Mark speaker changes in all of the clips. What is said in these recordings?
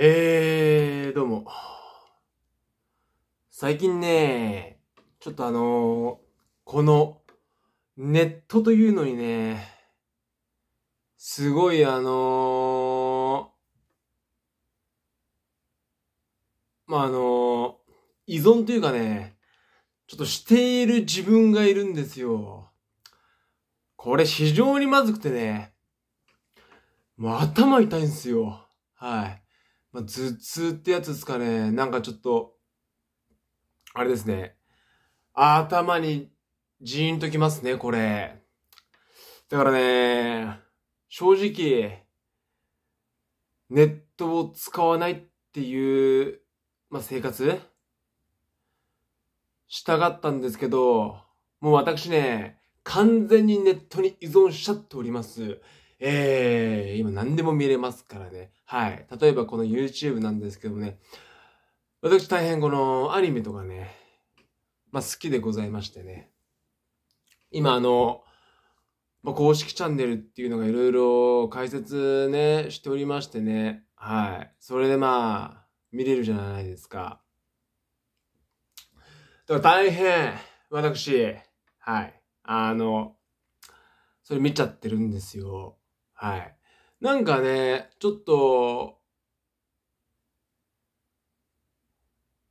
Speaker 1: えー、どうも。最近ね、ちょっとあのー、この、ネットというのにね、すごいあのー、まあ、あのー、依存というかね、ちょっとしている自分がいるんですよ。これ非常にまずくてね、もう頭痛いんですよ。はい。まあ、頭痛ってやつですかね。なんかちょっと、あれですね。頭にジーンときますね、これ。だからね、正直、ネットを使わないっていう、まあ、生活したかったんですけど、もう私ね、完全にネットに依存しちゃっております。ええー、今何でも見れますからね。はい。例えばこの YouTube なんですけどもね、私大変このアニメとかね、まあ好きでございましてね、今あの、まあ、公式チャンネルっていうのがいろいろ解説ね、しておりましてね、はい。それでまあ、見れるじゃないですか。だから大変、私、はい。あの、それ見ちゃってるんですよ。はい。なんかね、ちょっと、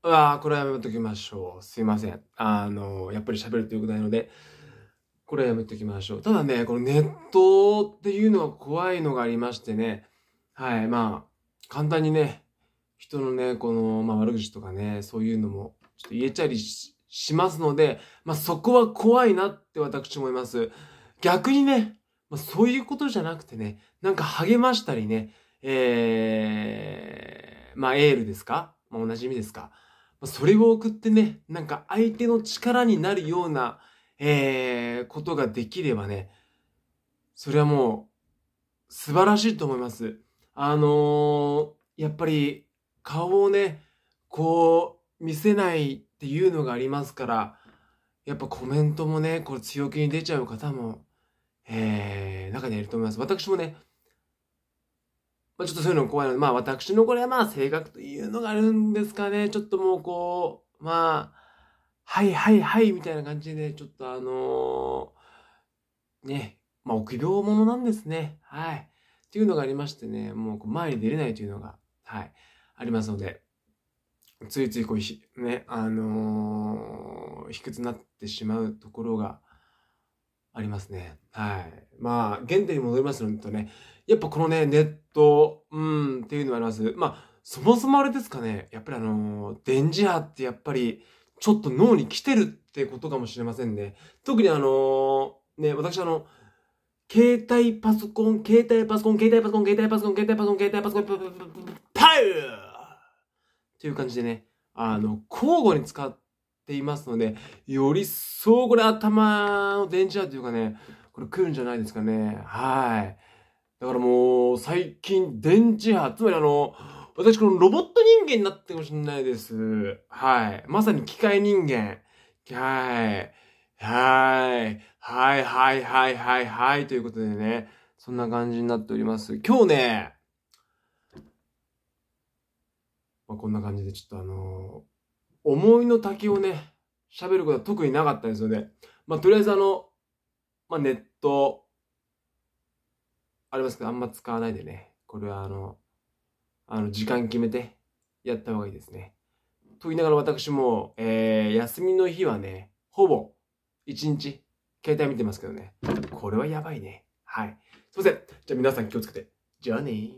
Speaker 1: うわあ、これはやめときましょう。すいません。あの、やっぱり喋るといくないので、これはやめときましょう。ただね、このネットっていうのは怖いのがありましてね、はい、まあ、簡単にね、人のね、この、まあ、悪口とかね、そういうのも、ちょっと言えちゃりしますので、まあ、そこは怖いなって私思います。逆にね、まあ、そういうことじゃなくてね、なんか励ましたりね、えー、まあ、エールですかまあ、おなじみですかまそれを送ってね、なんか相手の力になるような、えー、ことができればね、それはもう、素晴らしいと思います。あのー、やっぱり、顔をね、こう、見せないっていうのがありますから、やっぱコメントもね、これ強気に出ちゃう方もえー、中にいると思います。私もね、まあ、ちょっとそういうの怖いので、まあ私のこれはまあ性格というのがあるんですかね。ちょっともうこう、まあ、はいはいはいみたいな感じで、ちょっとあのー、ね、まあ臆病者なんですね。はい。っていうのがありましてね、もう前に出れないというのが、はい、ありますので、ついついこう、ね、あのー、卑屈になってしまうところがありますね。はい。まあ、原点に戻りますとね、やっぱこのね、ネット、うん、っていうのはあります。まあ、そもそもあれですかね、やっぱりあの、電磁波ってやっぱり、ちょっと脳に来てるってことかもしれませんね。特にあのー、ね、私あの、携帯パソコン、携帯パソコン、携帯パソコン、携帯パソコン、携帯パソコン、携帯パソコン、パイっていう感じでね、あの、交互に使っていますので、よりそうこれ頭の電池だというかね、これ来るんじゃないですかね。はい。だからもう、最近電池波、つまりあの、私このロボット人間になってかもしれないです。はい。まさに機械人間。はい。はい。はいはいはいはいはい。ということでね、そんな感じになっております。今日ね、まあ、こんな感じでちょっとあのー思いの丈をね、喋ることは特になかったんですよね。まあ、とりあえずあの、まあ、ネット、ありますけど、あんま使わないでね、これはあの、あの、時間決めてやった方がいいですね。と言いながら私も、えー、休みの日はね、ほぼ、一日、携帯見てますけどね。これはやばいね。はい。すいません。じゃあ皆さん気をつけて。じゃあねー。